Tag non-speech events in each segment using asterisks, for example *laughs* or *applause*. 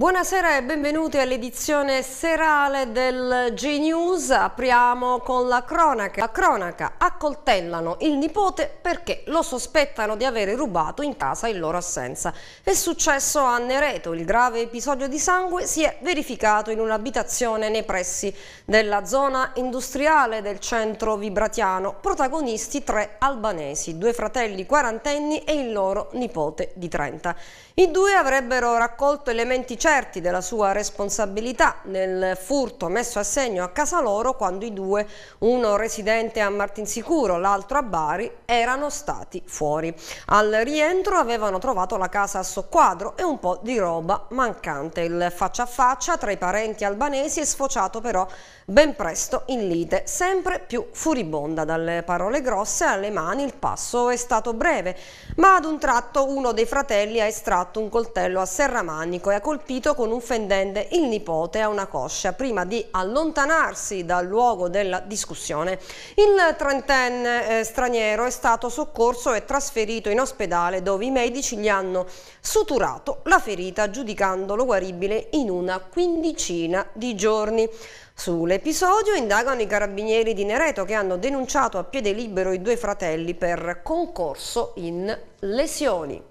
Buonasera e benvenuti all'edizione serale del G-News. Apriamo con la cronaca. La cronaca accoltellano il nipote perché lo sospettano di avere rubato in casa in loro assenza. È successo a Nereto. Il grave episodio di sangue si è verificato in un'abitazione nei pressi della zona industriale del centro vibratiano. Protagonisti tre albanesi, due fratelli quarantenni e il loro nipote di 30. I due avrebbero raccolto elementi certi certi della sua responsabilità nel furto messo a segno a casa loro quando i due, uno residente a Martinsicuro, l'altro a Bari, erano stati fuori. Al rientro avevano trovato la casa a soqquadro e un po' di roba mancante. Il faccia a faccia tra i parenti albanesi è sfociato però ben presto in lite, sempre più furibonda dalle parole grosse alle mani il passo è stato breve, ma ad un tratto uno dei fratelli ha estratto un coltello a serramanico e ha colpito con un fendente il nipote a una coscia prima di allontanarsi dal luogo della discussione. Il trentenne eh, straniero è stato soccorso e trasferito in ospedale dove i medici gli hanno suturato la ferita giudicandolo guaribile in una quindicina di giorni. Sull'episodio indagano i carabinieri di Nereto che hanno denunciato a piede libero i due fratelli per concorso in lesioni.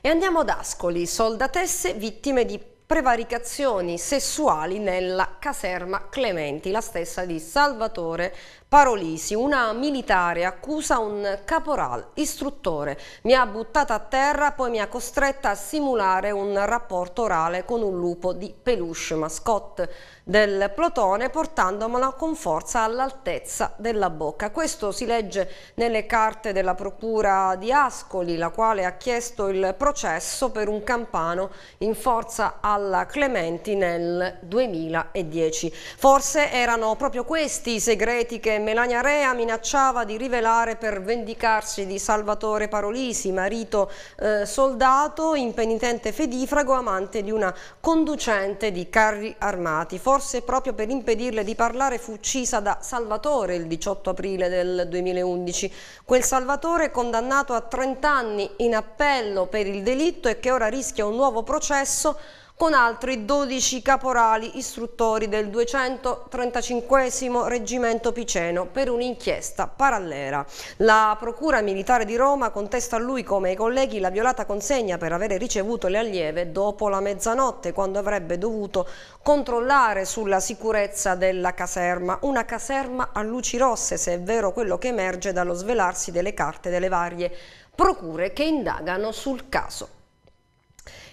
E andiamo ad Ascoli, soldatesse vittime di prevaricazioni sessuali nella caserma Clementi, la stessa di Salvatore Parolisi, una militare, accusa un caporal, istruttore. Mi ha buttata a terra, poi mi ha costretta a simulare un rapporto orale con un lupo di peluche, mascotte del plotone, portandomela con forza all'altezza della bocca. Questo si legge nelle carte della procura di Ascoli, la quale ha chiesto il processo per un campano in forza alla Clementi nel 2010. Forse erano proprio questi i segreti che Melania Rea minacciava di rivelare per vendicarsi di Salvatore Parolisi, marito eh, soldato, impenitente fedifrago, amante di una conducente di carri armati. Forse proprio per impedirle di parlare fu uccisa da Salvatore il 18 aprile del 2011. Quel Salvatore condannato a 30 anni in appello per il delitto e che ora rischia un nuovo processo con altri 12 caporali istruttori del 235 Reggimento Piceno per un'inchiesta parallela. La Procura Militare di Roma contesta a lui come ai colleghi la violata consegna per avere ricevuto le allieve dopo la mezzanotte quando avrebbe dovuto controllare sulla sicurezza della caserma, una caserma a luci rosse se è vero quello che emerge dallo svelarsi delle carte delle varie procure che indagano sul caso.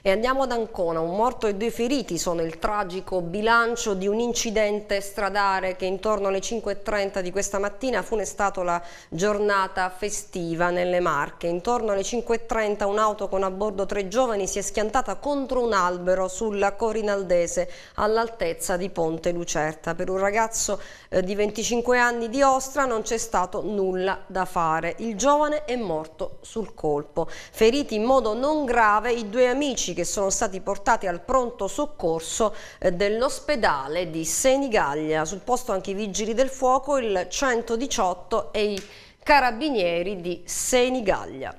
E andiamo ad Ancona, un morto e due feriti sono il tragico bilancio di un incidente stradale che intorno alle 5.30 di questa mattina ha funestato la giornata festiva nelle Marche. Intorno alle 5.30 un'auto con a bordo tre giovani si è schiantata contro un albero sulla Corinaldese all'altezza di Ponte Lucerta. Per un ragazzo eh, di 25 anni di Ostra non c'è stato nulla da fare. Il giovane è morto sul colpo. Feriti in modo non grave i due amici medici che sono stati portati al pronto soccorso eh, dell'ospedale di Senigallia. Sul posto anche i vigili del fuoco, il 118 e i carabinieri di Senigallia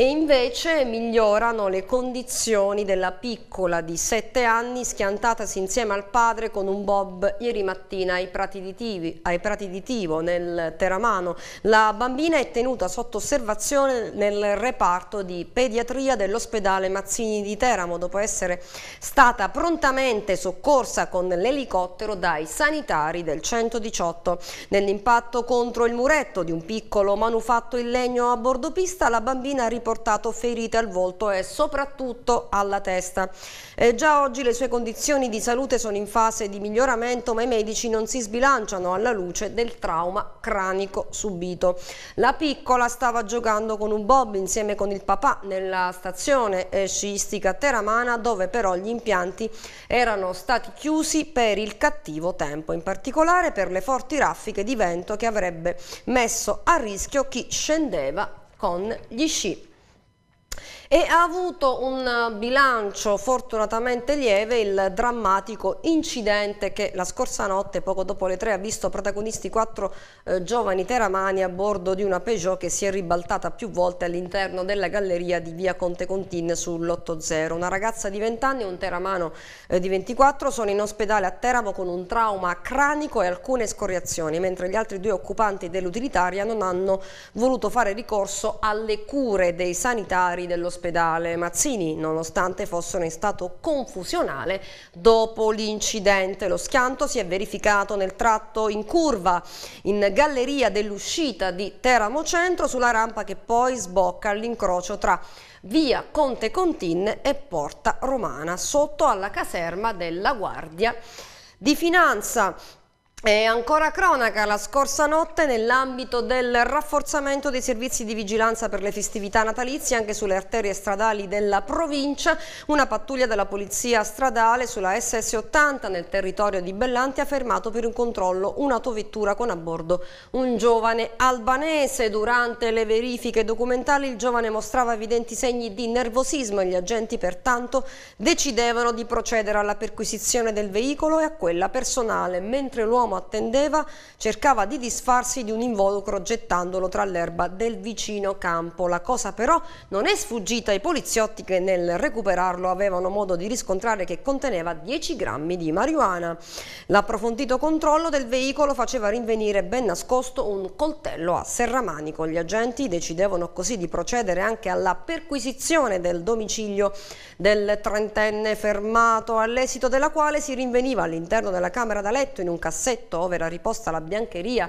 e invece migliorano le condizioni della piccola di 7 anni schiantatasi insieme al padre con un bob ieri mattina ai Prati di, Tivi, ai Prati di Tivo nel Teramano. La bambina è tenuta sotto osservazione nel reparto di pediatria dell'ospedale Mazzini di Teramo dopo essere stata prontamente soccorsa con l'elicottero dai sanitari del 118. Nell'impatto contro il muretto di un piccolo manufatto in legno a bordo pista la bambina riportata portato ferite al volto e soprattutto alla testa. Eh, già oggi le sue condizioni di salute sono in fase di miglioramento ma i medici non si sbilanciano alla luce del trauma cranico subito. La piccola stava giocando con un bob insieme con il papà nella stazione sciistica teramana dove però gli impianti erano stati chiusi per il cattivo tempo, in particolare per le forti raffiche di vento che avrebbe messo a rischio chi scendeva con gli sci e ha avuto un bilancio fortunatamente lieve il drammatico incidente che la scorsa notte poco dopo le tre ha visto protagonisti quattro eh, giovani teramani a bordo di una Peugeot che si è ribaltata più volte all'interno della galleria di via Conte Contin sull'80. Una ragazza di 20 anni e un teramano eh, di 24 sono in ospedale a Teramo con un trauma cranico e alcune scoriazioni mentre gli altri due occupanti dell'utilitaria non hanno voluto fare ricorso alle cure dei sanitari dell'ospedale dell'ospedale Mazzini, nonostante fossero in stato confusionale dopo l'incidente. Lo schianto si è verificato nel tratto in curva, in galleria dell'uscita di Teramo Centro, sulla rampa che poi sbocca all'incrocio tra via Conte Contin e Porta Romana, sotto alla caserma della Guardia di Finanza. E ancora cronaca, la scorsa notte nell'ambito del rafforzamento dei servizi di vigilanza per le festività natalizie anche sulle arterie stradali della provincia, una pattuglia della polizia stradale sulla SS80 nel territorio di Bellanti ha fermato per un controllo un'autovettura con a bordo un giovane albanese. Durante le verifiche documentali il giovane mostrava evidenti segni di nervosismo e gli agenti pertanto decidevano di procedere alla perquisizione del veicolo e a quella personale, mentre l'uomo l'uomo attendeva cercava di disfarsi di un involucro gettandolo tra l'erba del vicino campo. La cosa però non è sfuggita ai poliziotti che nel recuperarlo avevano modo di riscontrare che conteneva 10 grammi di marijuana. L'approfondito controllo del veicolo faceva rinvenire ben nascosto un coltello a serramanico. Gli agenti decidevano così di procedere anche alla perquisizione del domicilio del trentenne fermato, all'esito della quale si rinveniva all'interno della camera da letto in un cassetto ove era riposta la biancheria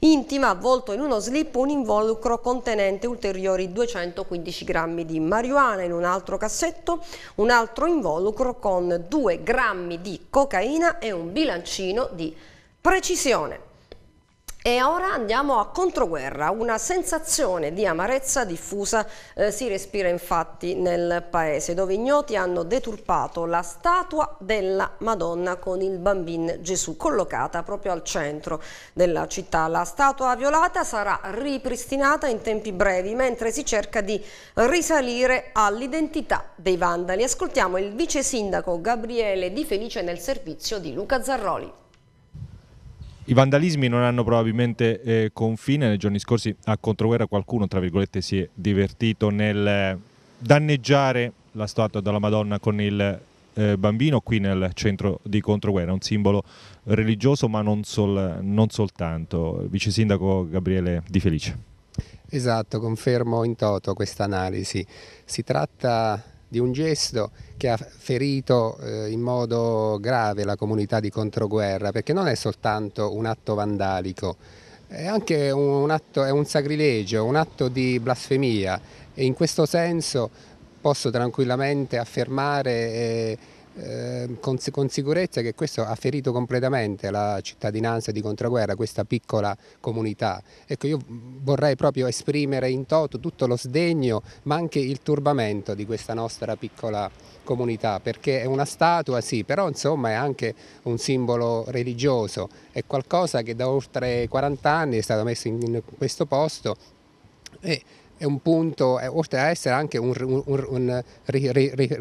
intima avvolto in uno slip un involucro contenente ulteriori 215 grammi di marijuana in un altro cassetto, un altro involucro con 2 grammi di cocaina e un bilancino di precisione. E ora andiamo a controguerra, una sensazione di amarezza diffusa eh, si respira infatti nel paese dove ignoti hanno deturpato la statua della Madonna con il bambin Gesù collocata proprio al centro della città. La statua violata sarà ripristinata in tempi brevi mentre si cerca di risalire all'identità dei vandali. Ascoltiamo il vice sindaco Gabriele Di Felice nel servizio di Luca Zarroli. I vandalismi non hanno probabilmente eh, confine, nei giorni scorsi a controguerra qualcuno tra virgolette si è divertito nel eh, danneggiare la statua della Madonna con il eh, bambino qui nel centro di controguerra, un simbolo religioso ma non, sol, non soltanto. Vice Sindaco Gabriele Di Felice. Esatto, confermo in toto questa analisi. Si tratta di un gesto che ha ferito eh, in modo grave la comunità di controguerra, perché non è soltanto un atto vandalico, è anche un, atto, è un sacrilegio, un atto di blasfemia e in questo senso posso tranquillamente affermare... Eh, Ehm, con, con, sicurezza che questo ha ferito completamente la cittadinanza di Contraguerra, questa piccola comunità. Ecco, io vorrei proprio esprimere in toto tutto lo sdegno, ma anche il turbamento di questa nostra piccola comunità, perché è una statua, sì, però insomma è anche un simbolo religioso, è qualcosa che da oltre 40 anni è stato messo in questo posto e è un punto, è, oltre a essere anche un, un, un,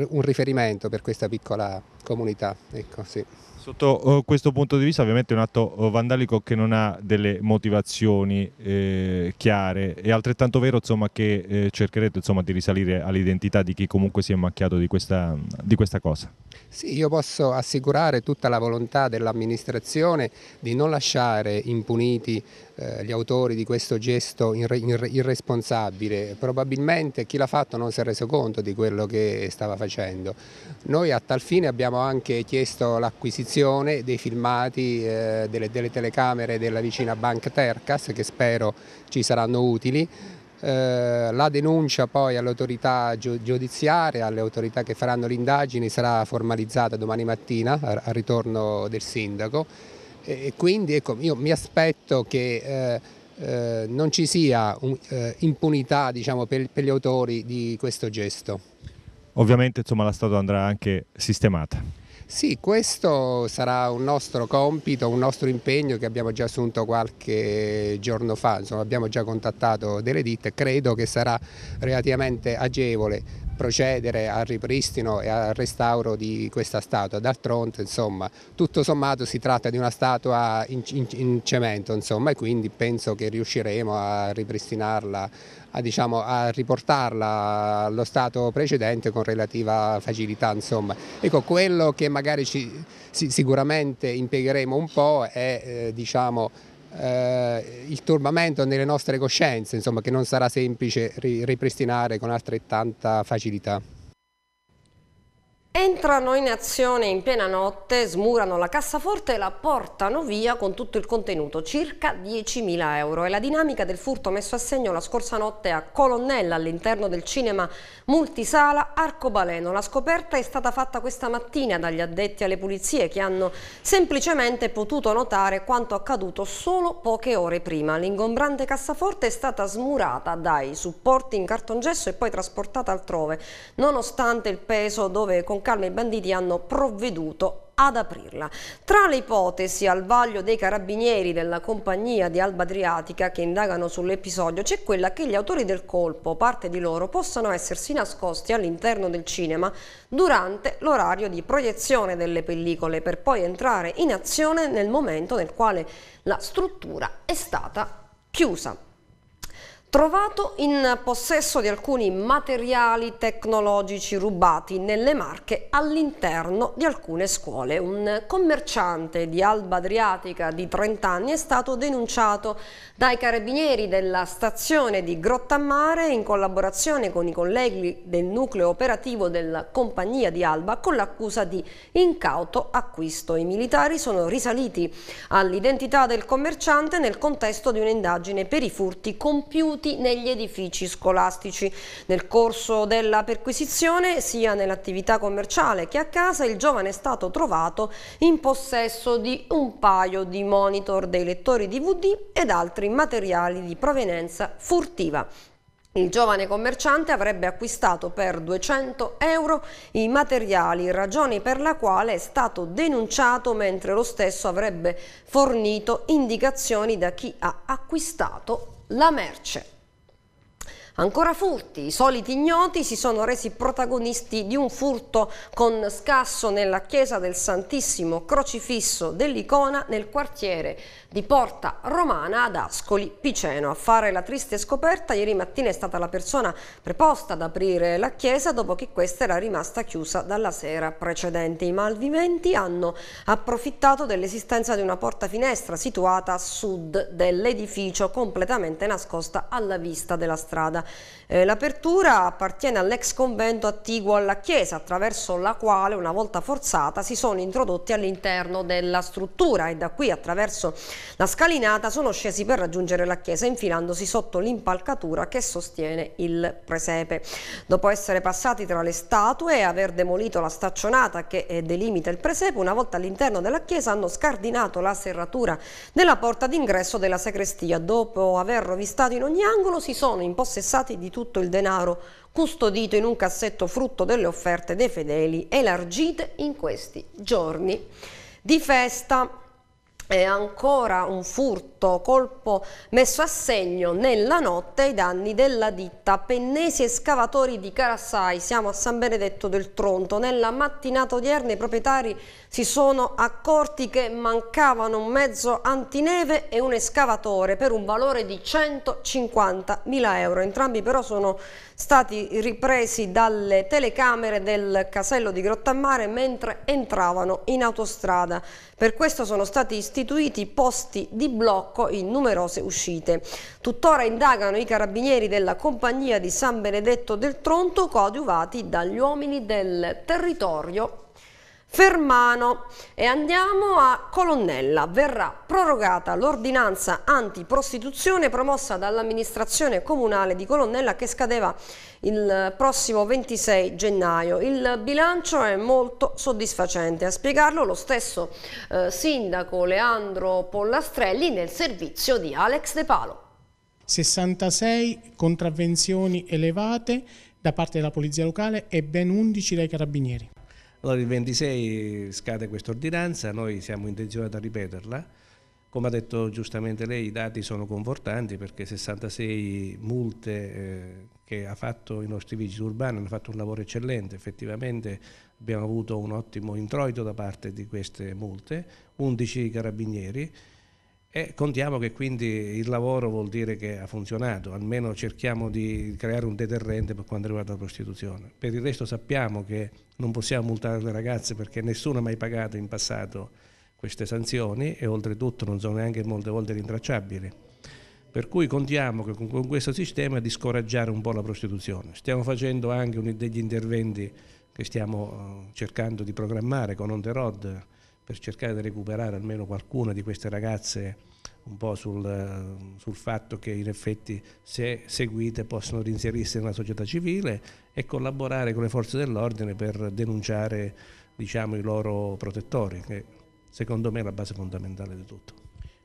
un, riferimento per questa piccola comunità. Ecco, sì. Sotto oh, questo punto di vista ovviamente è un atto oh, vandalico che non ha delle motivazioni eh, chiare, è altrettanto vero insomma, che eh, cercherete insomma, di risalire all'identità di chi comunque si è macchiato di questa, di questa cosa. Sì, io posso assicurare tutta la volontà dell'amministrazione di non lasciare impuniti eh, gli autori di questo gesto irre irresponsabile. Probabilmente chi l'ha fatto non si è reso conto di quello che stava facendo. Noi a tal fine abbiamo anche chiesto l'acquisizione dei filmati eh, delle, delle telecamere della vicina Banca Tercas che spero ci saranno utili. Eh, la denuncia poi all'autorità giudiziaria, alle autorità che faranno l'indagine, sarà formalizzata domani mattina al ritorno del sindaco e quindi ecco, io mi aspetto che eh, eh, non ci sia impunità diciamo, per, per, gli autori di questo gesto. Ovviamente insomma, la statua andrà anche sistemata. Sì, questo sarà un nostro compito, un nostro impegno che abbiamo già assunto qualche giorno fa, Insomma, abbiamo già contattato delle ditte, credo che sarà relativamente agevole procedere al ripristino e al restauro di questa statua. D'altronde, insomma, tutto sommato si tratta di una statua in, in, in cemento, insomma, e quindi penso che riusciremo a ripristinarla, a, diciamo, a riportarla allo stato precedente con relativa facilità, insomma. Ecco, quello che magari ci, sicuramente impiegheremo un po' è, eh, diciamo, eh, il turbamento nelle nostre coscienze, insomma, che non sarà semplice ripristinare con altrettanta facilità. Entrano in azione in piena notte, smurano la cassaforte e la portano via con tutto il contenuto, circa 10.000 euro. È la dinamica del furto messo a segno la scorsa notte a Colonnella all'interno del cinema multisala Arcobaleno. La scoperta è stata fatta questa mattina dagli addetti alle pulizie che hanno semplicemente potuto notare quanto accaduto solo poche ore prima. L'ingombrante cassaforte è stata smurata dai supporti in cartongesso e poi trasportata altrove, nonostante il peso dove concretamente calma i banditi hanno provveduto ad aprirla. Tra le ipotesi al vaglio dei carabinieri della compagnia di Alba Adriatica che indagano sull'episodio c'è quella che gli autori del colpo, parte di loro, possano essersi nascosti all'interno del cinema durante l'orario di proiezione delle pellicole per poi entrare in azione nel momento nel quale la struttura è stata chiusa trovato in possesso di alcuni materiali tecnologici rubati nelle Marche all'interno di alcune scuole. Un commerciante di Alba Adriatica di 30 anni è stato denunciato dai carabinieri della stazione di Grottamare in collaborazione con i colleghi del nucleo operativo della compagnia di Alba con l'accusa di incauto acquisto. I militari sono risaliti all'identità del commerciante nel contesto di un'indagine per i furti compiuti detenuti negli edifici scolastici. Nel corso della perquisizione, sia nell'attività commerciale che a casa, il giovane è stato trovato in possesso di un paio di monitor dei lettori DVD ed altri materiali di provenienza furtiva. Il giovane commerciante avrebbe acquistato per 200 euro i materiali, ragione per la quale è stato denunciato mentre lo stesso avrebbe fornito indicazioni da chi ha acquistato la merce. Ancora furti, i soliti ignoti si sono resi protagonisti di un furto con scasso nella chiesa del Santissimo Crocifisso dell'Icona nel quartiere di Porta Romana ad Ascoli Piceno. A fare la triste scoperta ieri mattina è stata la persona preposta ad aprire la chiesa dopo che questa era rimasta chiusa dalla sera precedente. I malviventi hanno approfittato dell'esistenza di una porta finestra situata a sud dell'edificio completamente nascosta alla vista della strada. Eh, l'apertura appartiene all'ex convento attiguo alla chiesa, attraverso la quale una volta forzata si sono introdotti all'interno della struttura e da qui attraverso la scalinata sono scesi per raggiungere la chiesa infilandosi sotto l'impalcatura che sostiene il presepe. Dopo essere passati tra le statue e aver demolito la staccionata che eh, delimita il presepe, una volta all'interno della chiesa hanno scardinato la serratura della porta d'ingresso della sacrestia. Dopo aver rovistato in ogni angolo si sono impossessati disversati di tutto il denaro custodito in un cassetto frutto delle offerte dei fedeli elargite in questi giorni. Di festa e ancora un furto, colpo messo a segno nella notte ai danni della ditta Pennesi Escavatori di Carassai, siamo a San Benedetto del Tronto. Nella mattinata odierna i proprietari si sono accorti che mancavano un mezzo antineve e un escavatore per un valore di 150.000 euro. Entrambi però sono stati ripresi dalle telecamere del casello di Grottamare mentre entravano in autostrada. Per questo sono stati istituiti posti di blocco in numerose uscite. Tuttora indagano i carabinieri della compagnia di San Benedetto del Tronto coadiuvati dagli uomini del territorio Fermano e andiamo a Colonnella. Verrà prorogata l'ordinanza antiprostituzione promossa dall'amministrazione comunale di Colonnella che scadeva il prossimo 26 gennaio. Il bilancio è molto soddisfacente. A spiegarlo lo stesso eh, sindaco Leandro Pollastrelli nel servizio di Alex De Palo. 66 contravvenzioni elevate da parte della Polizia Locale e ben 11 dai Carabinieri. Allora il 26 scade questa ordinanza, noi siamo intenzionati a ripeterla, come ha detto giustamente lei i dati sono confortanti perché 66 multe eh, che ha fatto i nostri vigili urbani hanno fatto un lavoro eccellente, effettivamente abbiamo avuto un ottimo introito da parte di queste multe, 11 carabinieri, e contiamo che quindi il lavoro vuol dire che ha funzionato, almeno cerchiamo di creare un deterrente per quanto riguarda la prostituzione. Per il resto sappiamo che non possiamo multare le ragazze perché nessuno ha mai pagato in passato queste sanzioni e oltretutto non sono neanche molte volte rintracciabili. Per cui contiamo che con, questo sistema di scoraggiare un po' la prostituzione. Stiamo facendo anche degli interventi che stiamo eh, cercando di programmare con On The Road, per cercare di recuperare almeno qualcuna di queste ragazze un po' sul, sul fatto che in effetti se seguite possono reinserirsi nella società civile e collaborare con le forze dell'ordine per denunciare diciamo, i loro protettori, che secondo me è la base fondamentale di tutto.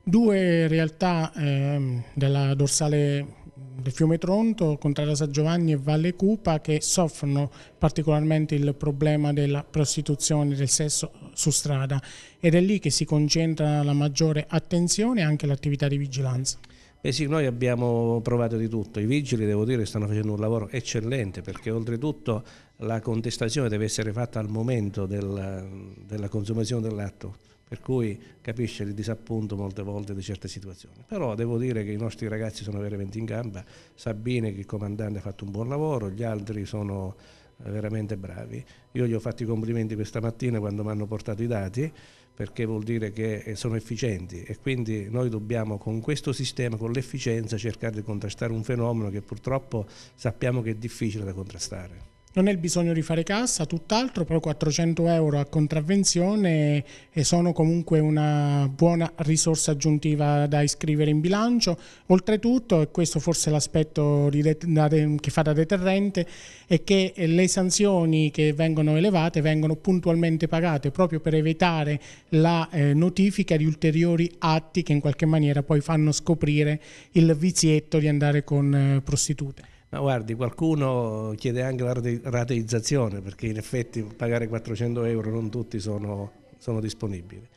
Due realtà eh, della dorsale del fiume Tronto, Contrada San Giovanni e Valle Cupa che soffrono particolarmente il problema della prostituzione del sesso su strada ed è lì che si concentra la maggiore attenzione e anche l'attività di vigilanza. Eh sì, noi abbiamo provato di tutto, i vigili devo dire stanno facendo un lavoro eccellente perché oltretutto la contestazione deve essere fatta al momento della, della consumazione dell'atto per cui capisce il disappunto molte volte di certe situazioni. Però devo dire che i nostri ragazzi sono veramente in gamba, Sabine che il comandante ha fatto un buon lavoro, gli altri sono eh, veramente bravi. Io gli ho fatto i complimenti questa mattina quando mi hanno portato i dati perché vuol dire che eh, sono efficienti e quindi noi dobbiamo con questo sistema, con l'efficienza, cercare di contrastare un fenomeno che purtroppo sappiamo che è difficile da contrastare non è il bisogno di fare cassa, tutt'altro, però 400 euro a contravvenzione eh, sono comunque una buona risorsa aggiuntiva da iscrivere in bilancio. Oltretutto, e questo forse è l'aspetto che fa da deterrente, è che eh, le sanzioni che vengono elevate vengono puntualmente pagate proprio per evitare la eh, notifica di ulteriori atti che in qualche maniera poi fanno scoprire il vizietto di andare con prostitute. Ma guardi, qualcuno chiede anche la rateizzazione, perché in effetti pagare 400 euro non tutti sono, sono disponibili.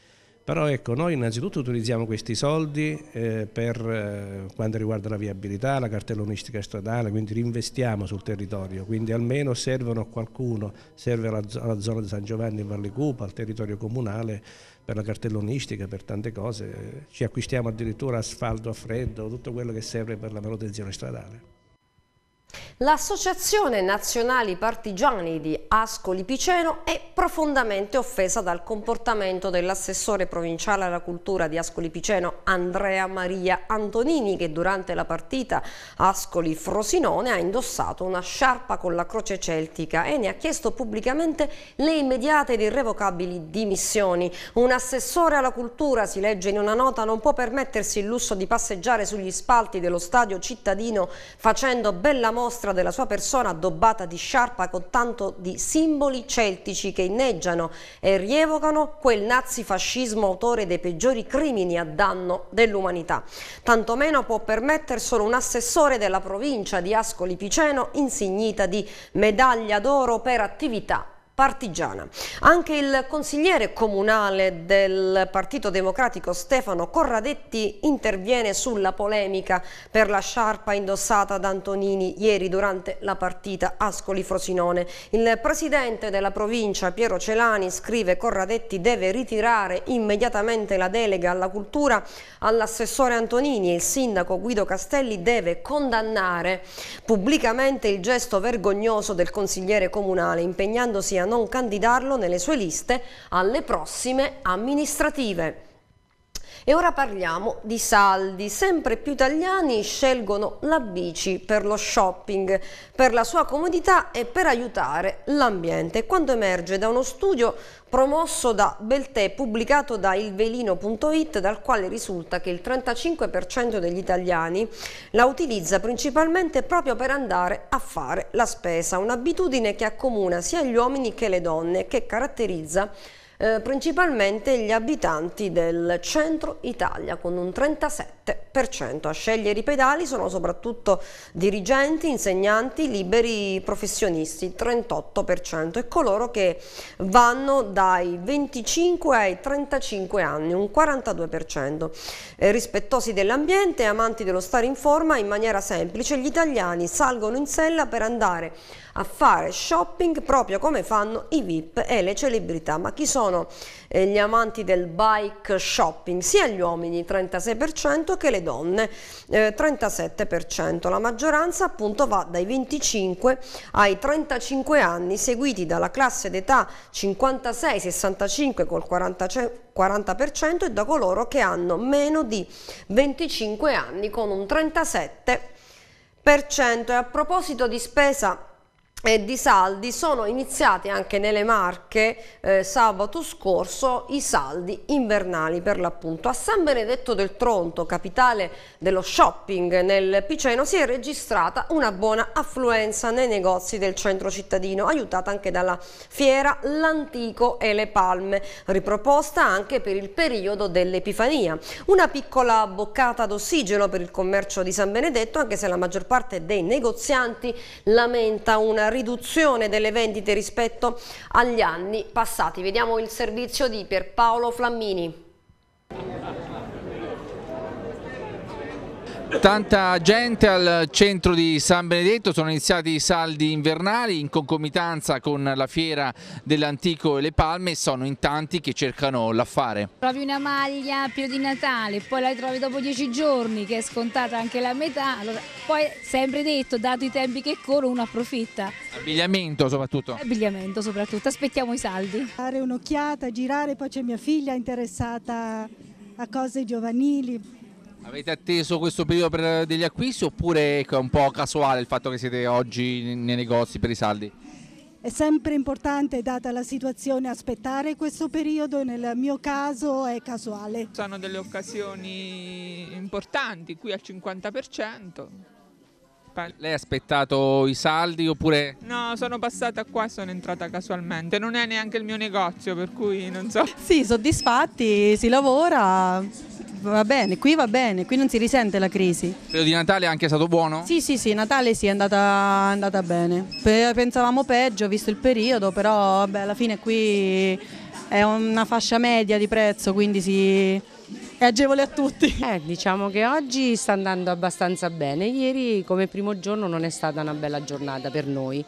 Però ecco, noi innanzitutto utilizziamo questi soldi eh, per eh, quanto riguarda la viabilità, la cartellonistica stradale, quindi rinvestiamo sul territorio, quindi almeno servono a qualcuno, serve alla, alla zona di San Giovanni e Valle Cupa, al territorio comunale per la cartellonistica, per tante cose, ci acquistiamo addirittura asfalto a freddo, tutto quello che serve per la manutenzione stradale. L'Associazione Nazionali Partigiani di Ascoli Piceno è profondamente offesa dal comportamento dell'assessore provinciale alla cultura di Ascoli Piceno Andrea Maria Antonini che durante la partita Ascoli-Frosinone ha indossato una sciarpa con la croce celtica e ne ha chiesto pubblicamente le immediate ed irrevocabili dimissioni. Un assessore alla cultura, si legge in una nota, non può permettersi il lusso di passeggiare sugli spalti dello stadio cittadino facendo bella mostra della sua persona addobbata di sciarpa con tanto di simboli celtici che inneggiano e rievocano quel nazifascismo autore dei peggiori crimini a danno dell'umanità. Tantomeno può permetterselo un assessore della provincia di Ascoli Piceno insignita di medaglia d'oro per attività partigiana. Anche il consigliere comunale del Partito Democratico Stefano Corradetti interviene sulla polemica per la sciarpa indossata da Antonini ieri durante la partita Ascoli-Frosinone. Il presidente della provincia Piero Celani scrive Corradetti deve ritirare immediatamente la delega alla cultura all'assessore Antonini e il sindaco Guido Castelli deve condannare pubblicamente il gesto vergognoso del consigliere comunale impegnandosi a non candidarlo nelle sue liste alle prossime amministrative. E ora parliamo di saldi. Sempre più italiani scelgono la bici per lo shopping, per la sua comodità e per aiutare l'ambiente. Quanto emerge da uno studio promosso da Beltè, pubblicato da ilvelino.it, dal quale risulta che il 35% degli italiani la utilizza principalmente proprio per andare a fare la spesa, un'abitudine che accomuna sia gli uomini che le donne, che caratterizza eh, principalmente gli abitanti del centro Italia con un 37%. A scegliere i pedali sono soprattutto dirigenti, insegnanti, liberi professionisti, 38% e coloro che vanno dai 25 ai 35 anni, un 42%. Eh, rispettosi dell'ambiente e amanti dello stare in forma in maniera semplice, gli italiani salgono in sella per andare a fare shopping proprio come fanno i VIP e le celebrità. Ma chi sono eh, gli amanti del bike shopping? Sia gli uomini 36% che le donne eh, 37%. La maggioranza appunto va dai 25 ai 35 anni, seguiti dalla classe d'età 56-65 col 45 40% e da coloro che hanno meno di 25 anni con un 37%. E a proposito di spesa e di saldi sono iniziati anche nelle Marche eh, sabato scorso i saldi invernali per l'appunto. A San Benedetto del Tronto, capitale dello shopping nel Piceno, si è registrata una buona affluenza nei negozi del centro cittadino, aiutata anche dalla fiera L'Antico e le Palme, riproposta anche per il periodo dell'Epifania. Una piccola boccata d'ossigeno per il commercio di San Benedetto, anche se la maggior parte dei negozianti lamenta una riduzione delle vendite rispetto agli anni passati. Vediamo il servizio di Pierpaolo Flammini. Tanta gente al centro di San Benedetto, sono iniziati i saldi invernali in concomitanza con la fiera dell'Antico e le Palme e sono in tanti che cercano l'affare. Trovi una maglia più di Natale, poi la trovi dopo dieci giorni che è scontata anche la metà, allora, poi sempre detto, dato i tempi che corrono uno approfitta. Abbigliamento soprattutto? Abbigliamento soprattutto, aspettiamo i saldi. Dare un'occhiata, girare, poi c'è mia figlia interessata a cose giovanili, Avete atteso questo periodo per eh, degli acquisti oppure ecco, è un po' casuale il fatto che siete oggi nei negozi per i saldi? È sempre importante, data la situazione, aspettare questo periodo, nel mio caso è casuale. Sono delle occasioni importanti, qui al 50%, Spagna. Lei ha aspettato i saldi oppure? No, sono passata qua e sono entrata casualmente. Non è neanche il mio negozio, per cui non so. *laughs* Sì, soddisfatti, si lavora. Va bene, qui va bene, qui non si risente la crisi. Il periodo di Natale anche stato buono? Sì, sì, sì, Natale sì, è andata, andata bene. Pensavamo peggio visto il periodo, però vabbè, alla fine qui è una fascia media di prezzo, quindi si, è agevole a tutti. Eh, diciamo che oggi sta andando abbastanza bene, ieri come primo giorno non è stata una bella giornata per noi.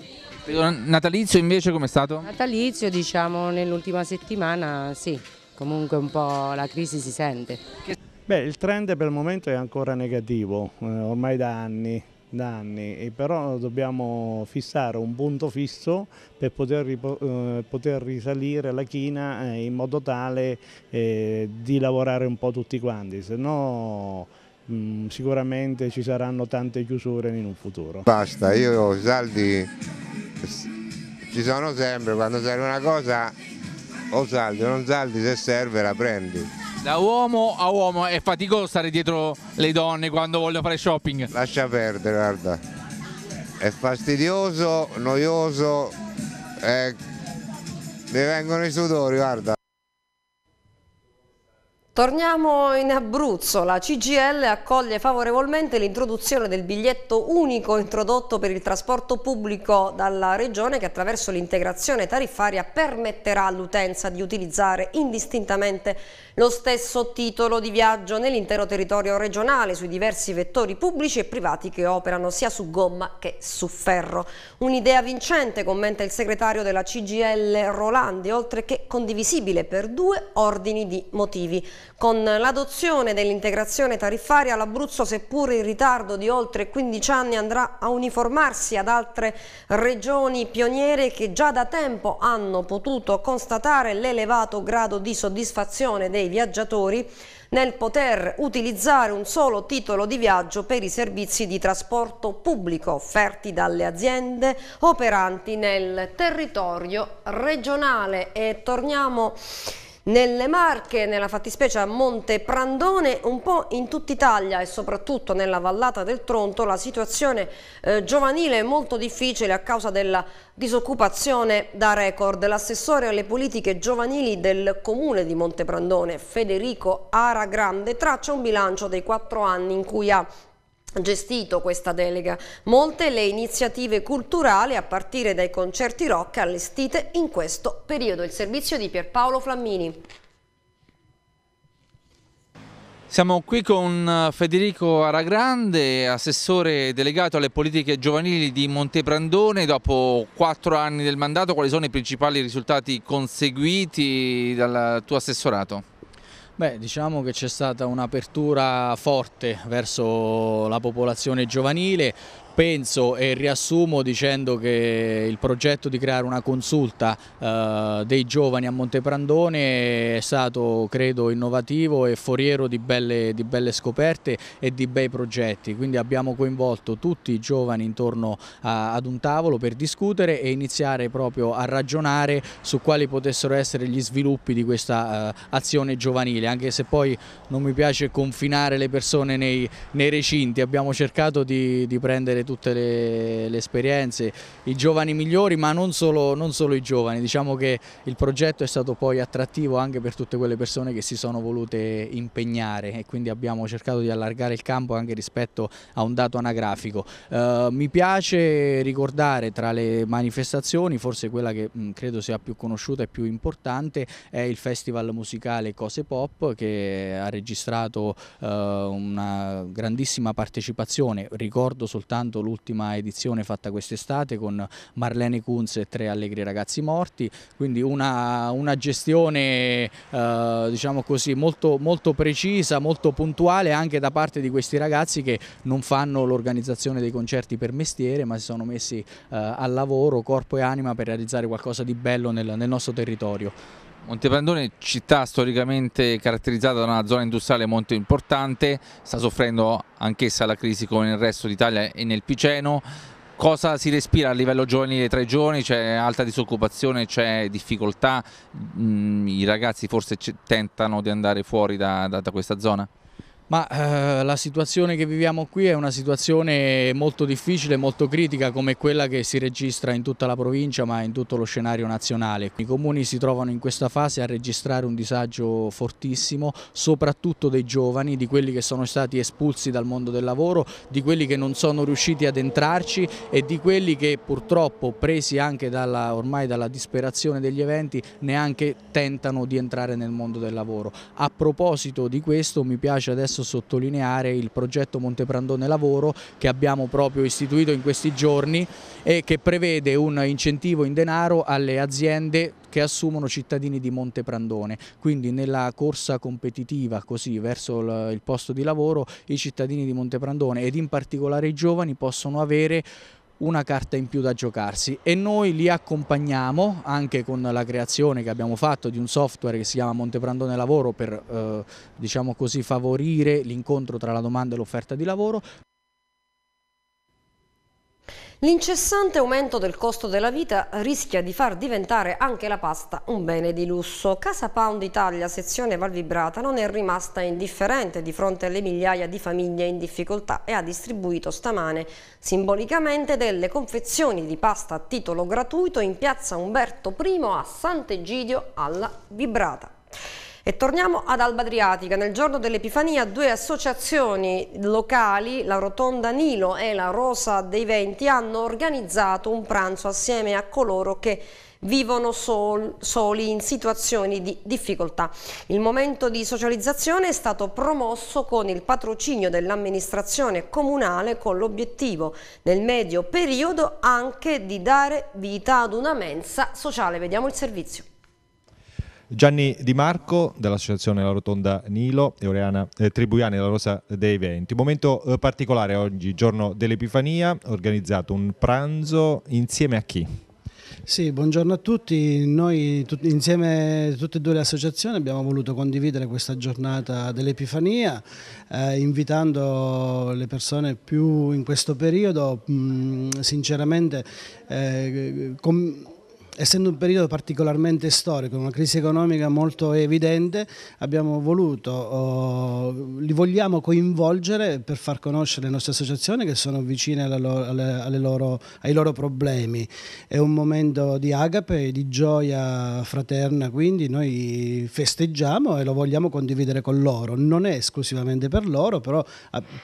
Natalizio invece com'è stato? Natalizio diciamo nell'ultima settimana sì, comunque un po' la crisi si sente. Beh, il trend per il momento è ancora negativo, eh, ormai da anni da anni e però dobbiamo fissare un punto fisso per poter, eh, poter risalire la china eh, in modo tale eh, di lavorare un po' tutti quanti, se no mh, mm, sicuramente ci saranno tante chiusure in un futuro. Basta, io i saldi ci sono sempre, quando serve una cosa o saldi o non saldi, se serve la prendi. Da uomo a uomo è faticoso stare dietro le donne quando vogliono fare shopping. Lascia perdere, guarda. È fastidioso, noioso, è... mi vengono i sudori, guarda. Torniamo in Abruzzo. La CGL accoglie favorevolmente l'introduzione del biglietto unico introdotto per il trasporto pubblico dalla Regione che attraverso l'integrazione tariffaria permetterà all'utenza di utilizzare indistintamente lo stesso titolo di viaggio nell'intero territorio regionale sui diversi vettori pubblici e privati che operano sia su gomma che su ferro. Un'idea vincente, commenta il segretario della CGL Rolandi, oltre che condivisibile per due ordini di motivi. Con l'adozione dell'integrazione tariffaria l'Abruzzo, seppur in ritardo di oltre 15 anni, andrà a uniformarsi ad altre regioni pioniere che già da tempo hanno potuto constatare l'elevato grado di soddisfazione dei viaggiatori nel poter utilizzare un solo titolo di viaggio per i servizi di trasporto pubblico offerti dalle aziende operanti nel territorio regionale. E torniamo nelle Marche, nella fattispecie a Monte Prandone, un po' in tutta Italia e soprattutto nella vallata del Tronto la situazione eh, giovanile è molto difficile a causa della disoccupazione da record. L'assessore alle politiche giovanili del comune di Monte Prandone, Federico Aragrande, traccia un bilancio dei quattro anni in cui ha gestito questa delega. Molte le iniziative culturali a partire dai concerti rock allestite in questo periodo. Il servizio di Pierpaolo Flammini. Siamo qui con eh, Federico Aragrande, assessore delegato alle politiche giovanili di Montebrandone. Dopo quattro anni del mandato, quali sono i principali risultati conseguiti dal tuo assessorato? Beh, diciamo che c'è stata un'apertura forte verso la popolazione giovanile, penso e riassumo dicendo che il progetto di creare una consulta eh, dei giovani a Monteprandone è stato credo innovativo e foriero di belle, di belle, scoperte e di bei progetti quindi abbiamo coinvolto tutti i giovani intorno a, ad un tavolo per discutere e iniziare proprio a ragionare su quali potessero essere gli sviluppi di questa eh, azione giovanile anche se poi non mi piace confinare le persone nei, nei recinti abbiamo cercato di, di prendere avere tutte le, le esperienze, i giovani migliori ma non solo, non solo, i giovani, diciamo che il progetto è stato poi attrattivo anche per tutte quelle persone che si sono volute impegnare e quindi abbiamo cercato di allargare il campo anche rispetto a un dato anagrafico. Eh, mi piace ricordare tra le manifestazioni forse quella che mh, mm, credo sia più conosciuta e più importante è il festival musicale Cose Pop che ha registrato eh, una grandissima partecipazione, ricordo soltanto riguardando l'ultima edizione fatta quest'estate con Marlene Kunz e tre allegri ragazzi morti, quindi una, una gestione eh, diciamo così, molto, molto precisa, molto puntuale anche da parte di questi ragazzi che non fanno l'organizzazione dei concerti per mestiere ma si sono messi eh, al lavoro corpo e anima per realizzare qualcosa di bello nel, nel nostro territorio. Montepandone, città storicamente caratterizzata da una zona industriale molto importante, sta soffrendo anch'essa la crisi come nel resto d'Italia e nel Piceno. Cosa si respira a livello giovanile tra i giovani? C'è alta disoccupazione, c'è difficoltà, mm, i ragazzi forse tentano di andare fuori da, da, da questa zona? Ma eh, la situazione che viviamo qui è una situazione molto difficile, molto critica come quella che si registra in tutta la provincia ma in tutto lo scenario nazionale. I comuni si trovano in questa fase a registrare un disagio fortissimo, soprattutto dei giovani, di quelli che sono stati espulsi dal mondo del lavoro, di quelli che non sono riusciti ad entrarci e di quelli che purtroppo presi anche dalla, ormai dalla disperazione degli eventi neanche tentano di entrare nel mondo del lavoro. A proposito di questo mi piace adesso senso sottolineare il progetto Monteprandone Lavoro che abbiamo proprio istituito in questi giorni e che prevede un incentivo in denaro alle aziende che assumono cittadini di Monteprandone, quindi nella corsa competitiva così verso il posto di lavoro i cittadini di Monteprandone ed in particolare i giovani possono avere una carta in più da giocarsi e noi li accompagniamo anche con la creazione che abbiamo fatto di un software che si chiama Monteprandone Lavoro per eh, diciamo così, favorire l'incontro tra la domanda e l'offerta di lavoro L'incessante aumento del costo della vita rischia di far diventare anche la pasta un bene di lusso. Casa Pound Italia, sezione Valvibrata, non è rimasta indifferente di fronte alle migliaia di famiglie in difficoltà e ha distribuito stamane simbolicamente delle confezioni di pasta a titolo gratuito in piazza Umberto I a Sant'Egidio alla Vibrata. E torniamo ad Alba Adriatica. Nel giorno dell'Epifania due associazioni locali, la Rotonda Nilo e la Rosa dei Venti, hanno organizzato un pranzo assieme a coloro che vivono sol, soli in situazioni di difficoltà. Il momento di socializzazione è stato promosso con il patrocinio dell'amministrazione comunale con l'obiettivo nel medio periodo anche di dare vita ad una mensa sociale. Vediamo il servizio. Gianni Di Marco dell'associazione La Rotonda Nilo e Oriana eh, Tribuiani della Rosa dei Venti. Momento eh, particolare oggi, giorno dell'Epifania, organizzato un pranzo insieme a chi? Sì, buongiorno a tutti. Noi tut insieme a tutte e due le associazioni abbiamo voluto condividere questa giornata dell'Epifania eh, invitando le persone più in questo periodo mh, mm, sinceramente eh, essendo un periodo particolarmente storico, una crisi economica molto evidente, abbiamo voluto, oh, li vogliamo coinvolgere per far conoscere le nostre associazioni che sono vicine loro, alle, alle loro, ai loro problemi. È un momento di agape, di gioia fraterna, quindi noi festeggiamo e lo vogliamo condividere con loro. Non è esclusivamente per loro, però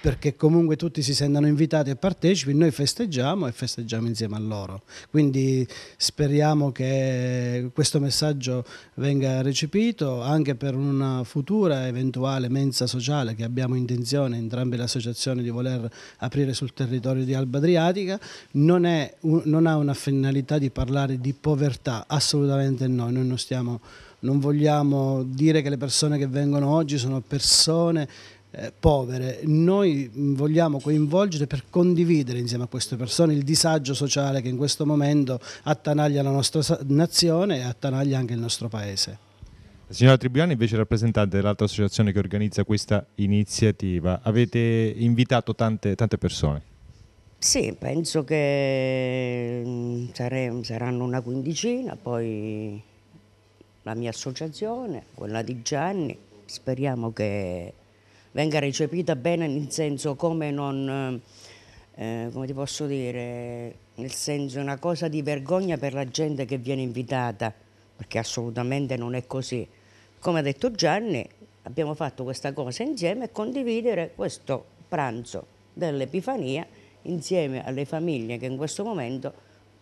perché comunque tutti si sentano invitati e partecipi, noi festeggiamo e festeggiamo insieme a loro. Quindi speriamo speriamo che questo messaggio venga recepito anche per una futura eventuale mensa sociale che abbiamo intenzione entrambe le associazioni di voler aprire sul territorio di Alba Adriatica, non, è, non ha una finalità di parlare di povertà, assolutamente no, noi non stiamo non vogliamo dire che le persone che vengono oggi sono persone eh, povere, noi mm, vogliamo coinvolgere per condividere insieme a queste persone il disagio sociale che in questo momento attanaglia la nostra nazione e attanaglia anche il nostro paese. La signora Tribuani invece è rappresentante dell'altra associazione che organizza questa iniziativa, avete invitato tante, tante persone? Sì, penso che mm, sare, saranno una quindicina, poi la mia associazione, quella di Gianni, speriamo che venga recepita bene nel senso come non, eh, eh come ti posso dire, nel senso una cosa di vergogna per la gente che viene invitata, perché assolutamente non è così. Come ha detto Gianni, abbiamo fatto questa cosa insieme e condividere questo pranzo dell'Epifania insieme alle famiglie che in questo momento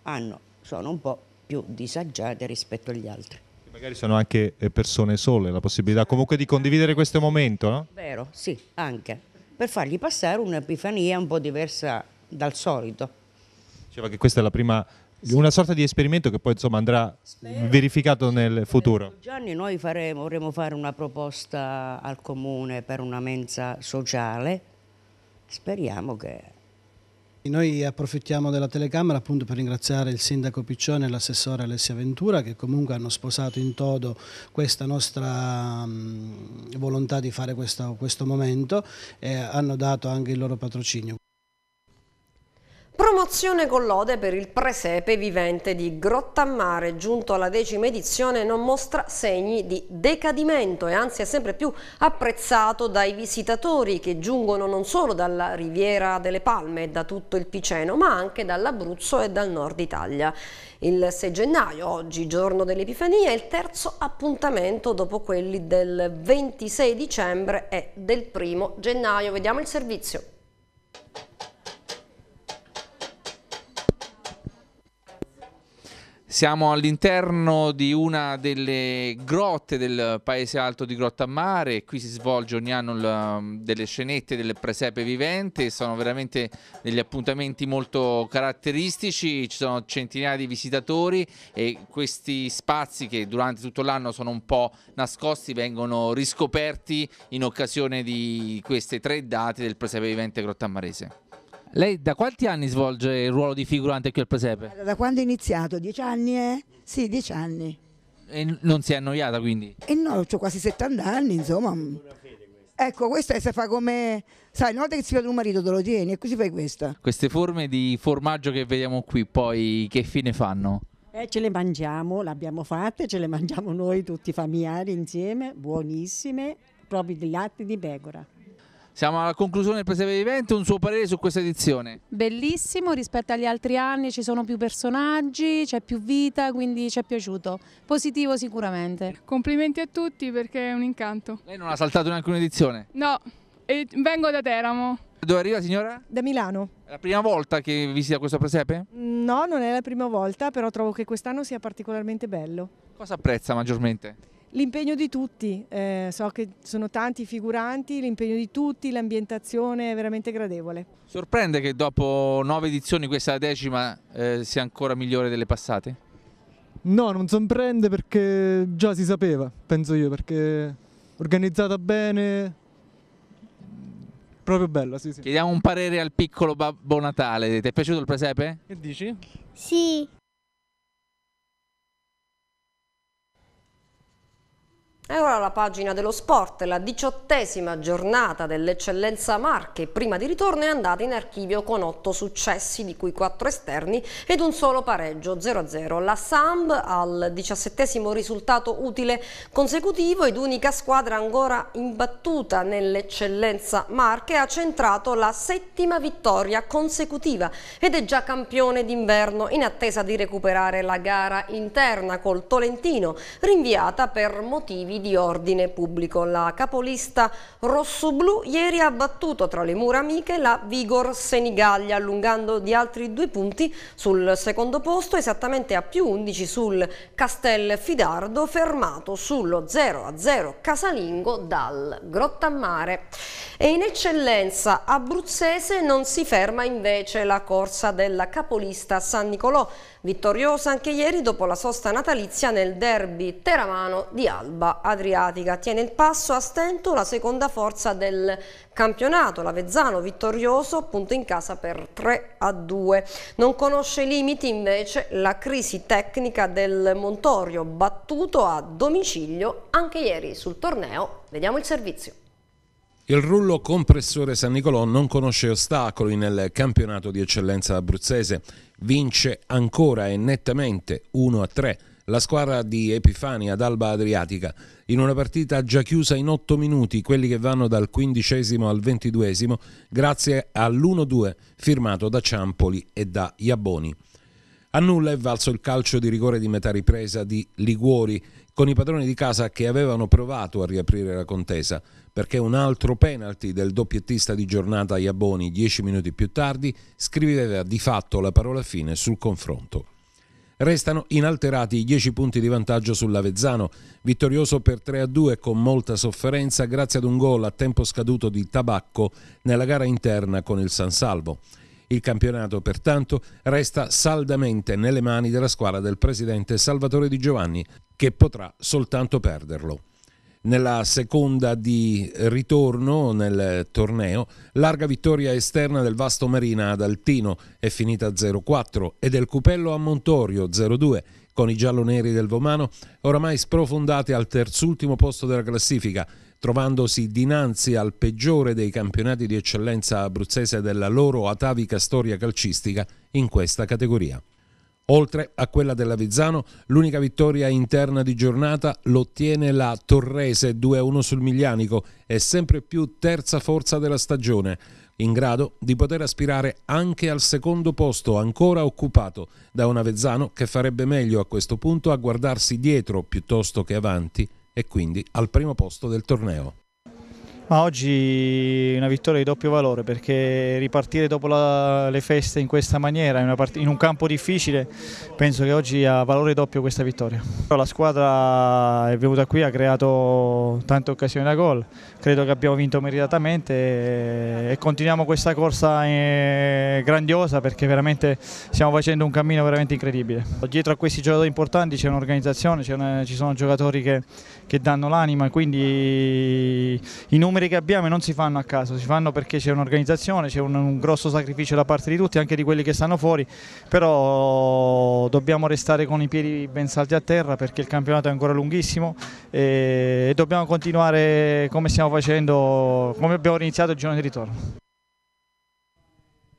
hanno, sono un po' più disagiate rispetto agli altri magari sono anche eh, persone sole, la possibilità comunque di condividere questo momento, no? Vero, sì, anche, per fargli passare un'epifania un po' diversa dal solito. Diceva che questa è la prima una sorta di esperimento che poi insomma, andrà Spero. verificato nel futuro. Gianni, noi faremo, vorremmo fare una proposta al comune per una mensa sociale. Speriamo che noi approfittiamo della telecamera appunto per ringraziare il sindaco Piccione e l'assessore Alessia Ventura che comunque hanno sposato in todo questa nostra volontà di fare questo, questo momento e hanno dato anche il loro patrocinio. Promozione con lode per il presepe vivente di Grottammare, giunto alla decima edizione, non mostra segni di decadimento e anzi è sempre più apprezzato dai visitatori che giungono non solo dalla Riviera delle Palme e da tutto il Piceno, ma anche dall'Abruzzo e dal nord Italia. Il 6 gennaio, oggi giorno dell'Epifania, è il terzo appuntamento dopo quelli del 26 dicembre e del 1 gennaio. Vediamo il servizio. Siamo all'interno di una delle grotte del paese alto di Grotta Grottamare, qui si svolge ogni anno il, um, delle scenette del presepe vivente, sono veramente degli appuntamenti molto caratteristici, ci sono centinaia di visitatori e questi spazi che durante tutto l'anno sono un po' nascosti vengono riscoperti in occasione di queste tre date del presepe vivente grottammarese. Lei da quanti anni svolge il ruolo di figurante qui al presepe? Guarda, da quando è iniziato? Dieci anni, eh? Sì, dieci anni. E non si è annoiata quindi? E no, ho quasi 70 anni, insomma. fede Ecco, questa si fa come, sai, una volta che si fa un marito te lo tieni e così fai questa. Queste forme di formaggio che vediamo qui, poi che fine fanno? Eh, ce le mangiamo, le abbiamo fatte, ce le mangiamo noi tutti i familiari insieme, buonissime, proprio di latte di pecora. Siamo alla conclusione del Preservivente, un suo parere su questa edizione? Bellissimo, rispetto agli altri anni ci sono più personaggi, c'è più vita, quindi ci è piaciuto. Positivo sicuramente. Complimenti a tutti perché è un incanto. Lei non ha saltato neanche un'edizione? No, e vengo da Teramo. Dove arriva signora? Da Milano. È la prima volta che visita questo presepe? No, non è la prima volta, però trovo che quest'anno sia particolarmente bello. Cosa apprezza maggiormente? L'impegno di tutti, eh, so che sono tanti figuranti, l'impegno di tutti, l'ambientazione è veramente gradevole. Sorprende che dopo nove edizioni questa decima eh, sia ancora migliore delle passate? No, non sorprende perché già si sapeva, penso io, perché organizzata bene, mm, proprio bella, sì, sì. Chiediamo un parere al piccolo Babbo Natale, ti è piaciuto il presepe? Che dici? Sì. E ora la pagina dello sport, la diciottesima giornata dell'eccellenza Marche, prima di ritorno è andata in archivio con otto successi, di cui quattro esterni ed un solo pareggio 0-0. La Samb al diciassettesimo risultato utile consecutivo ed unica squadra ancora imbattuta nell'eccellenza Marche ha centrato la settima vittoria consecutiva ed è già campione d'inverno in attesa di recuperare la gara interna col Tolentino, rinviata per motivi motivi di ordine pubblico. La capolista rossoblu ieri ha battuto tra le mura amiche la Vigor Senigallia allungando di altri due punti sul secondo posto esattamente a più 11 sul Castel Fidardo fermato sullo 0 a 0 casalingo dal Grottamare. E in eccellenza abruzzese non si ferma invece la corsa della capolista San Nicolò vittoriosa anche ieri dopo la sosta natalizia nel derby teramano di Alba Adriatica. Tiene il passo a stento la seconda forza del campionato, l'Avezzano vittorioso appunto in casa per 3 a 2. Non conosce limiti invece la crisi tecnica del Montorio battuto a domicilio anche ieri sul torneo. Vediamo il servizio. Il rullo compressore San Nicolò non conosce ostacoli nel campionato di eccellenza abruzzese vince ancora e nettamente 1-3 la squadra di Epifani ad Alba Adriatica in una partita già chiusa in 8 minuti, quelli che vanno dal quindicesimo al ventiduesimo, grazie all'1-2 firmato da Ciampoli e da Iaboni. A nulla è valso il calcio di rigore di metà ripresa di Liguori, con i padroni di casa che avevano provato a riaprire la contesa, perché un altro penalty del doppiettista di giornata Iaboni dieci minuti più tardi scriveva di fatto la parola fine sul confronto. Restano inalterati i 10 punti di vantaggio sull'Avezzano, vittorioso per 3-2 con molta sofferenza grazie ad un gol a tempo scaduto di Tabacco nella gara interna con il San Salvo. Il campionato pertanto resta saldamente nelle mani della squadra del presidente Salvatore Di Giovanni, che potrà soltanto perderlo nella seconda di ritorno nel torneo. Larga vittoria esterna del Vasto Marina ad Altino è finita 0-4 e del Cupello a Montorio 0-2 con i gialloneri del Vomano oramai sprofondati al terzultimo posto della classifica trovandosi dinanzi al peggiore dei campionati di eccellenza abruzzese della loro atavica storia calcistica in questa categoria. Oltre a quella dell'Avizzano, l'unica vittoria interna di giornata l'ottiene la Torrese 2-1 sul Miglianico e sempre più terza forza della stagione, in grado di poter aspirare anche al secondo posto ancora occupato da un Avezzano che farebbe meglio a questo punto a guardarsi dietro piuttosto che avanti e quindi al primo posto del torneo. Ma oggi una vittoria di doppio valore perché ripartire dopo la, le feste in questa maniera, in, in, un campo difficile, penso che oggi ha valore doppio questa vittoria. La squadra è venuta qui, ha creato tante occasioni da gol, credo che abbiamo vinto meritatamente e, e continuiamo questa corsa eh, grandiosa perché veramente stiamo facendo un cammino veramente incredibile. Dietro a questi giocatori importanti c'è un'organizzazione, ci sono giocatori che, che danno l'anima, quindi i numeri che abbiamo non si fanno a caso, si fanno perché c'è un'organizzazione, c'è un, un, grosso sacrificio da parte di tutti, anche di quelli che stanno fuori, però dobbiamo restare con i piedi ben saldi a terra perché il campionato è ancora lunghissimo e, e dobbiamo continuare come stiamo facendo, come abbiamo iniziato il giorno di ritorno.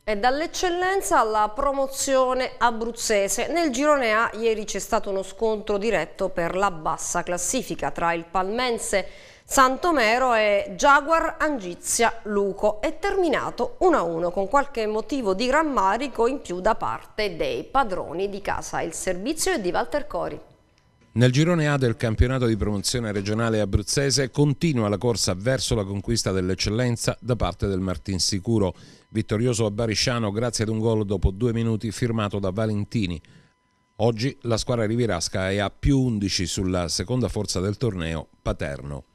E dall'eccellenza alla promozione abruzzese. Nel girone A ieri c'è stato uno scontro diretto per la bassa classifica tra il palmense Santomero e Jaguar Angizia Luco. È terminato 1-1 con qualche motivo di rammarico in più da parte dei padroni di casa. Il servizio è di Walter Cori. Nel girone A del campionato di promozione regionale abruzzese continua la corsa verso la conquista dell'eccellenza da parte del Martinsicuro vittorioso a Barisciano grazie ad un gol dopo due minuti firmato da Valentini. Oggi la squadra rivirasca è a più 11 sulla seconda forza del torneo, Paterno.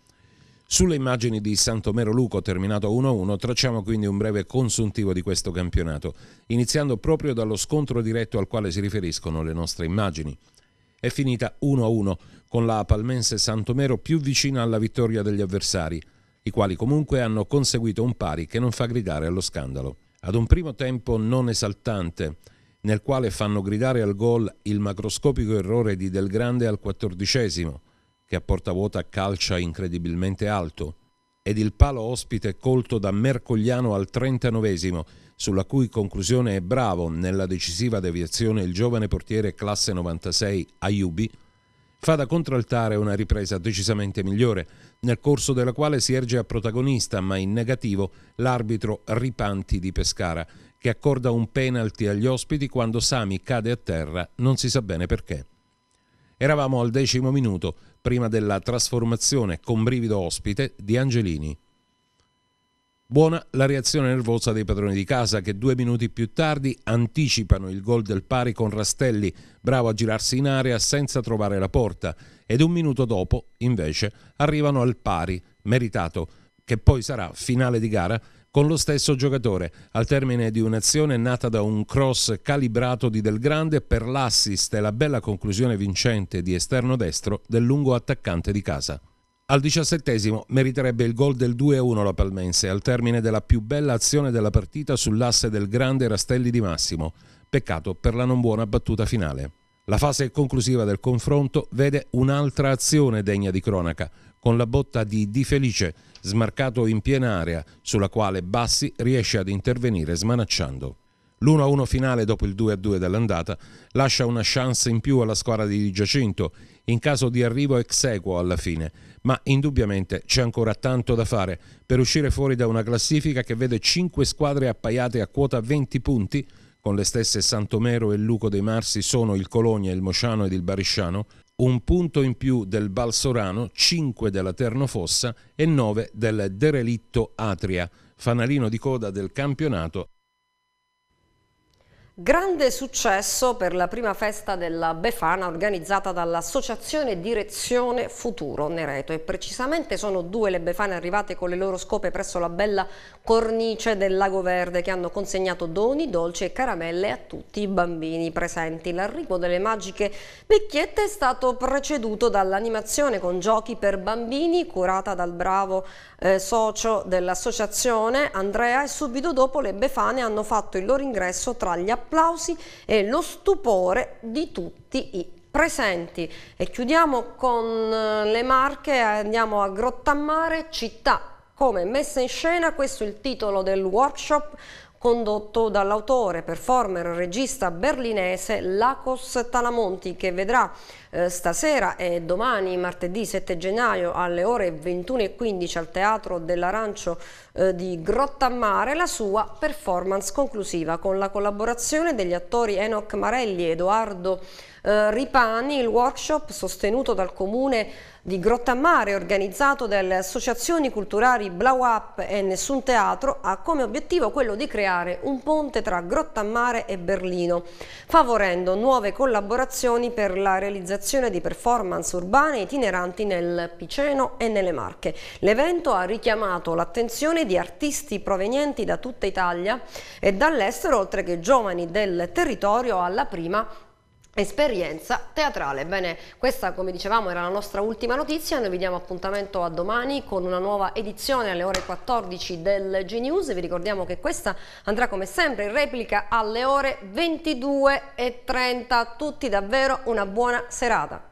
Sulle immagini di Santomero Luco terminato 1-1 tracciamo quindi un breve consuntivo di questo campionato, iniziando proprio dallo scontro diretto al quale si riferiscono le nostre immagini. È finita 1-1 con la Palmense Santomero più vicina alla vittoria degli avversari, i quali comunque hanno conseguito un pari che non fa gridare allo scandalo. Ad un primo tempo non esaltante, nel quale fanno gridare al gol il macroscopico errore di Del Grande al quattordicesimo, che a porta vuota calcia incredibilmente alto, ed il palo ospite colto da Mercogliano al trentanovesimo, sulla cui conclusione è bravo nella decisiva deviazione il giovane portiere classe 96 Ayubi, fa da contraltare una ripresa decisamente migliore, nel corso della quale si erge a protagonista, ma in negativo, l'arbitro Ripanti di Pescara, che accorda un penalty agli ospiti quando Sami cade a terra, non si sa bene perché. Eravamo al decimo minuto, prima della trasformazione con brivido ospite di Angelini. Buona la reazione nervosa dei padroni di casa che due minuti più tardi anticipano il gol del pari con Rastelli, bravo a girarsi in area senza trovare la porta, ed un minuto dopo invece arrivano al pari, meritato, che poi sarà finale di gara con lo stesso giocatore, al termine di un'azione nata da un cross calibrato di Del Grande per l'assist e la bella conclusione vincente di esterno destro del lungo attaccante di casa. Al diciassettesimo meriterebbe il gol del 2-1 la Palmense, al termine della più bella azione della partita sull'asse del grande Rastelli di Massimo. Peccato per la non buona battuta finale. La fase conclusiva del confronto vede un'altra azione degna di cronaca, con la botta di Di Felice, smarcato in piena area, sulla quale Bassi riesce ad intervenire smanacciando. L'1-1 finale dopo il 2-2 dell'andata lascia una chance in più alla squadra di Giacinto in caso di arrivo ex equo alla fine, ma indubbiamente c'è ancora tanto da fare per uscire fuori da una classifica che vede 5 squadre appaiate a quota 20 punti, con le stesse Santomero e Luco dei Marsi sono il Colonia, il Mosciano ed il Barisciano, un punto in più del Balsorano, 5 della Ternofossa e 9 del Derelitto Atria, fanalino di coda del campionato Grande successo per la prima festa della Befana organizzata dall'Associazione Direzione Futuro Nereto e precisamente sono due le Befane arrivate con le loro scope presso la bella cornice del Lago Verde che hanno consegnato doni, dolci e caramelle a tutti i bambini presenti. L'arrivo delle magiche vecchiette è stato preceduto dall'animazione con giochi per bambini curata dal bravo eh, socio dell'associazione Andrea e subito dopo le Befane hanno fatto il loro ingresso tra gli appartamenti applausi e lo stupore di tutti i presenti. E chiudiamo con eh, le Marche, andiamo a Grottammare, città come messa in scena, questo è il titolo del workshop condotto dall'autore, performer, regista berlinese Lacos Talamonti che vedrà eh, stasera e domani martedì 7 gennaio alle ore 21.15 al Teatro dell'Arancio eh, di Grottamare la sua performance conclusiva con la collaborazione degli attori Enoch Marelli, e Edoardo eh, Ripani, il workshop sostenuto dal comune di Grottamare organizzato dalle associazioni culturali Blow Up e Nessun Teatro ha come obiettivo quello di creare un ponte tra Grottamare e Berlino, favorendo nuove collaborazioni per la realizzazione di performance urbane itineranti nel Piceno e nelle Marche. L'evento ha richiamato l'attenzione di artisti provenienti da tutta Italia e dall'estero, oltre che giovani del territorio alla prima esperienza teatrale. Bene, questa come dicevamo era la nostra ultima notizia, noi vi diamo appuntamento a domani con una nuova edizione alle ore 14 del G-News, vi ricordiamo che questa andrà come sempre in replica alle ore 22.30, tutti davvero una buona serata.